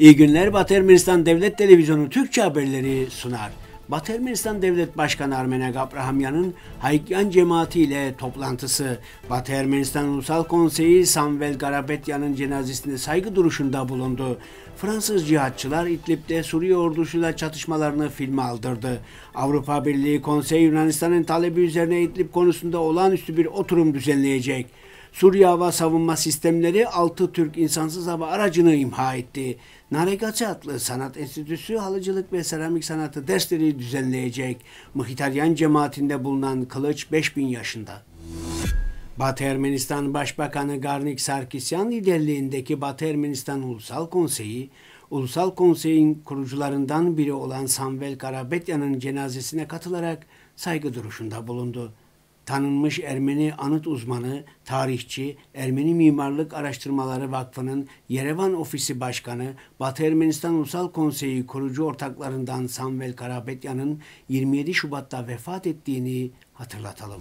İyi günler Batı Ermenistan Devlet Televizyonu Türkçe haberleri sunar. Batı Ermenistan Devlet Başkanı Armenek Abrahamyan'ın Haykyan cemaati ile toplantısı, Batı Ermenistan Ulusal Konseyi Samvel Garabetyan'ın cenazesinde saygı duruşunda bulundu. Fransız cihatçılar İdlib'de Suriye ordusuyla çatışmalarını filme aldırdı. Avrupa Birliği Konseyi Yunanistan'ın talebi üzerine İdlib konusunda olağanüstü bir oturum düzenleyecek. Suriye hava savunma sistemleri 6 Türk insansız hava aracını imha etti. Naregatsi adlı sanat enstitüsü halıcılık ve seramik sanatı dersleri düzenleyecek. Mıhitaryan cemaatinde bulunan Kılıç 5000 yaşında. Batı Ermenistan Başbakanı Garnik Sarkisyan liderliğindeki Batı Ermenistan Ulusal Konseyi, Ulusal Konsey'in kurucularından biri olan Samvel Karabetyan'ın cenazesine katılarak saygı duruşunda bulundu tanınmış Ermeni anıt uzmanı, tarihçi, Ermeni Mimarlık Araştırmaları Vakfı'nın Yerevan Ofisi Başkanı, Batı Ermenistan Ulusal Konseyi kurucu ortaklarından Samvel Karabetyan'ın 27 Şubat'ta vefat ettiğini hatırlatalım.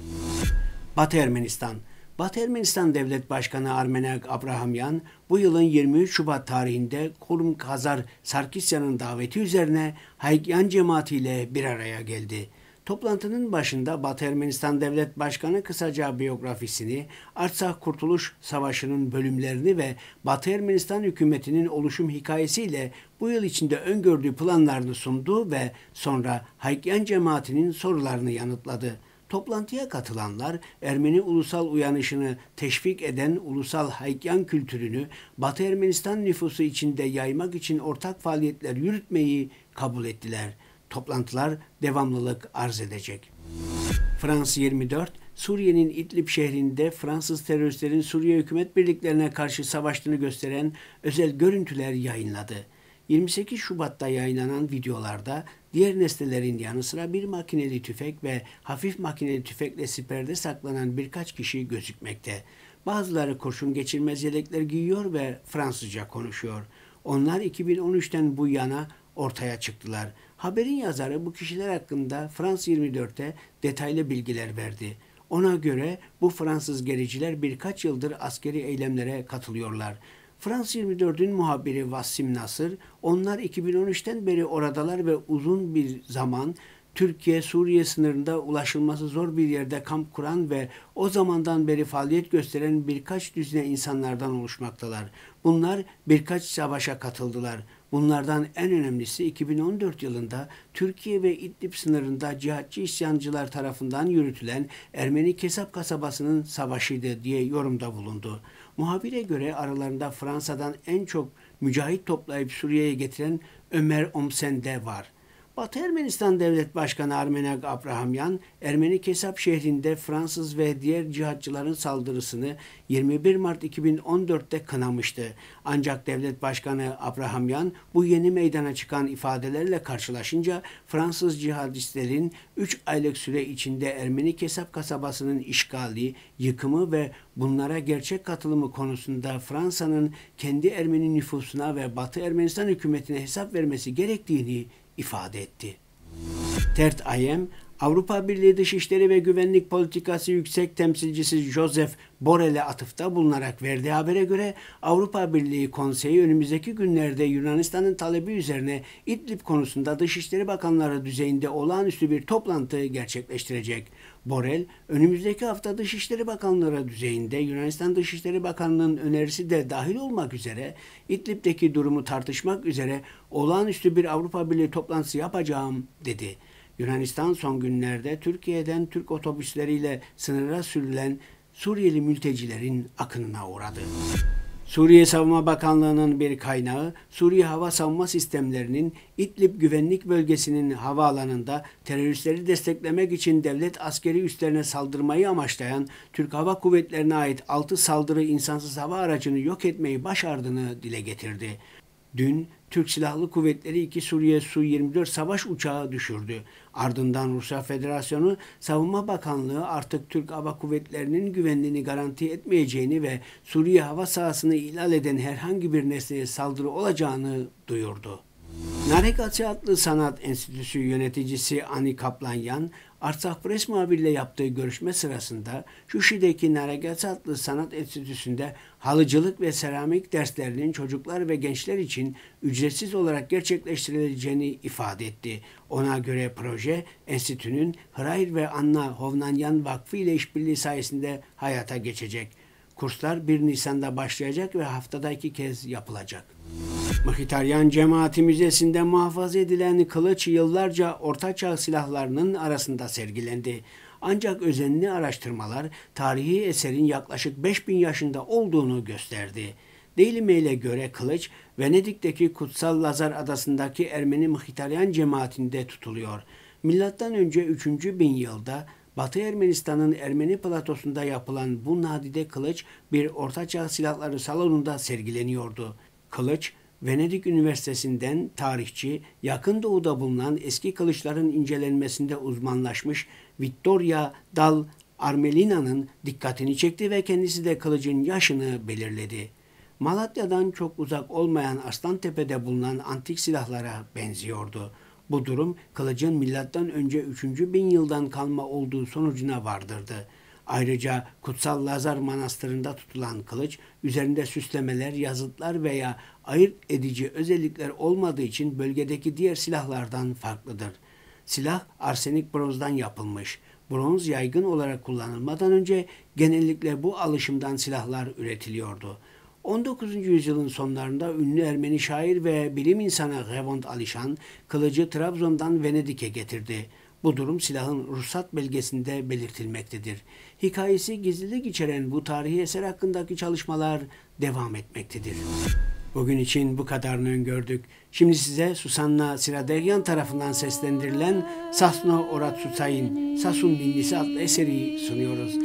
Batı Ermenistan Batı Ermenistan Devlet Başkanı Armenak Abrahamyan bu yılın 23 Şubat tarihinde Kurum Kazar Sarkisyan'ın daveti üzerine Haykyan cemaatiyle bir araya geldi. Toplantının başında Batı Ermenistan Devlet Başkanı kısaca biyografisini, Artsakh Kurtuluş Savaşı'nın bölümlerini ve Batı Ermenistan hükümetinin oluşum hikayesiyle bu yıl içinde öngördüğü planlarını sundu ve sonra Haykyan cemaatinin sorularını yanıtladı. Toplantıya katılanlar Ermeni ulusal uyanışını teşvik eden ulusal haykyan kültürünü Batı Ermenistan nüfusu içinde yaymak için ortak faaliyetler yürütmeyi kabul ettiler.'' Toplantılar devamlılık arz edecek. Frans 24, Suriye'nin İdlib şehrinde Fransız teröristlerin Suriye hükümet birliklerine karşı savaştığını gösteren özel görüntüler yayınladı. 28 Şubat'ta yayınlanan videolarda diğer nesnelerin yanı sıra bir makineli tüfek ve hafif makineli tüfekle siperde saklanan birkaç kişi gözükmekte. Bazıları kurşun geçirmez yelekler giyiyor ve Fransızca konuşuyor. Onlar 2013'ten bu yana ortaya çıktılar. Haberin yazarı bu kişiler hakkında Frans 24'te detaylı bilgiler verdi. Ona göre bu Fransız gericiler birkaç yıldır askeri eylemlere katılıyorlar. Frans 24'ün muhabiri Vassim Nasır, onlar 2013'ten beri oradalar ve uzun bir zaman Türkiye-Suriye sınırında ulaşılması zor bir yerde kamp kuran ve o zamandan beri faaliyet gösteren birkaç düzine insanlardan oluşmaktalar. Bunlar birkaç savaşa katıldılar. Bunlardan en önemlisi 2014 yılında Türkiye ve İdlib sınırında cihatçı isyancılar tarafından yürütülen Ermeni Kesap kasabasının savaşıydı diye yorumda bulundu. Muhabire göre aralarında Fransa'dan en çok mücahit toplayıp Suriye'ye getiren Ömer Omsen de var.'' Batı Ermenistan Devlet Başkanı Armenak Abrahamyan, Ermeni Kesap şehrinde Fransız ve diğer cihatçıların saldırısını 21 Mart 2014'te kınamıştı. Ancak Devlet Başkanı Abrahamyan bu yeni meydana çıkan ifadelerle karşılaşınca Fransız cihadistlerin 3 aylık süre içinde Ermeni Kesap kasabasının işgali, yıkımı ve bunlara gerçek katılımı konusunda Fransa'nın kendi Ermeni nüfusuna ve Batı Ermenistan hükümetine hesap vermesi gerektiğini ifade etti. Tert Ayem, Avrupa Birliği Dışişleri ve Güvenlik Politikası Yüksek Temsilcisi Joseph Borrell'e atıfta bulunarak verdiği habere göre Avrupa Birliği Konseyi önümüzdeki günlerde Yunanistan'ın talebi üzerine İdlib konusunda Dışişleri Bakanları düzeyinde olağanüstü bir toplantı gerçekleştirecek. Borel önümüzdeki hafta Dışişleri Bakanları düzeyinde Yunanistan Dışişleri Bakanlığı'nın önerisi de dahil olmak üzere İdlib'deki durumu tartışmak üzere olağanüstü bir Avrupa Birliği toplantısı yapacağım dedi. Yunanistan son günlerde Türkiye'den Türk otobüsleriyle sınıra sürülen Suriyeli mültecilerin akınına uğradı. Suriye Savunma Bakanlığı'nın bir kaynağı, Suriye hava savunma sistemlerinin İdlib güvenlik bölgesinin havaalanında teröristleri desteklemek için devlet askeri üslerine saldırmayı amaçlayan Türk Hava Kuvvetleri'ne ait 6 saldırı insansız hava aracını yok etmeyi başardığını dile getirdi. Dün Türk Silahlı Kuvvetleri 2 Suriye Su-24 savaş uçağı düşürdü. Ardından Rusya Federasyonu Savunma Bakanlığı artık Türk Hava Kuvvetleri'nin güvenliğini garanti etmeyeceğini ve Suriye hava sahasını ihlal eden herhangi bir nesneye saldırı olacağını duyurdu. Narek Atı adlı Sanat Enstitüsü yöneticisi Ani Kaplanyan, Artsakh Press muhabiriyle yaptığı görüşme sırasında Şuşi'deki Naragasatlı Sanat Enstitüsü'nde halıcılık ve seramik derslerinin çocuklar ve gençler için ücretsiz olarak gerçekleştirileceğini ifade etti. Ona göre proje enstitünün Hrair ve Anna Hovnanyan Vakfı ile işbirliği sayesinde hayata geçecek. Kurslar 1 Nisan'da başlayacak ve haftada iki kez yapılacak. Mahitaryan Cemaati Müzesi'nde muhafaza edilen kılıç yıllarca ortaçağ silahlarının arasında sergilendi. Ancak özenli araştırmalar tarihi eserin yaklaşık 5000 yaşında olduğunu gösterdi. Daily Mail'e göre kılıç Venedik'teki Kutsal Lazar Adası'ndaki Ermeni Mahitaryan cemaatinde tutuluyor. Milattan önce 3. bin yılda Batı Ermenistan'ın Ermeni platosunda yapılan bu nadide kılıç bir ortaçağ silahları salonunda sergileniyordu. Kılıç, Venedik Üniversitesi'nden tarihçi, yakın doğuda bulunan eski kılıçların incelenmesinde uzmanlaşmış Vittoria Dal Armelina'nın dikkatini çekti ve kendisi de kılıcın yaşını belirledi. Malatya'dan çok uzak olmayan Aslantepe'de bulunan antik silahlara benziyordu.'' Bu durum kılıcın milattan önce 3. bin yıldan kalma olduğu sonucuna vardırdı. Ayrıca Kutsal Lazar Manastırı'nda tutulan kılıç üzerinde süslemeler, yazıtlar veya ayırt edici özellikler olmadığı için bölgedeki diğer silahlardan farklıdır. Silah arsenik bronzdan yapılmış. Bronz yaygın olarak kullanılmadan önce genellikle bu alışımdan silahlar üretiliyordu.'' 19. yüzyılın sonlarında ünlü Ermeni şair ve bilim insanı Revond Alişan kılıcı Trabzon'dan Venedik'e getirdi. Bu durum silahın ruhsat belgesinde belirtilmektedir. Hikayesi gizlilik içeren bu tarihi eser hakkındaki çalışmalar devam etmektedir. Bugün için bu kadarını öngördük. Şimdi size Susanna Siraderyan tarafından seslendirilen Sasno Orat Susay'ın Sasun Bindisi adlı eseri sunuyoruz.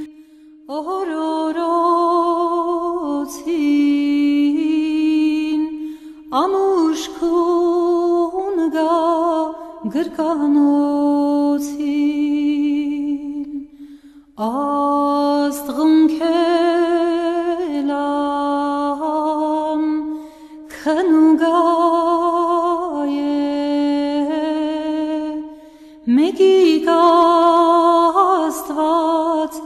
Ohoro. գրկանոցին աստղունքելամ քնուգայե մեգիկ աստված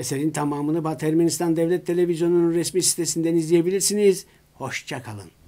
Eserin tamamını Batı Ermenistan Devlet Televizyonu'nun resmi sitesinden izleyebilirsiniz. Hoşçakalın.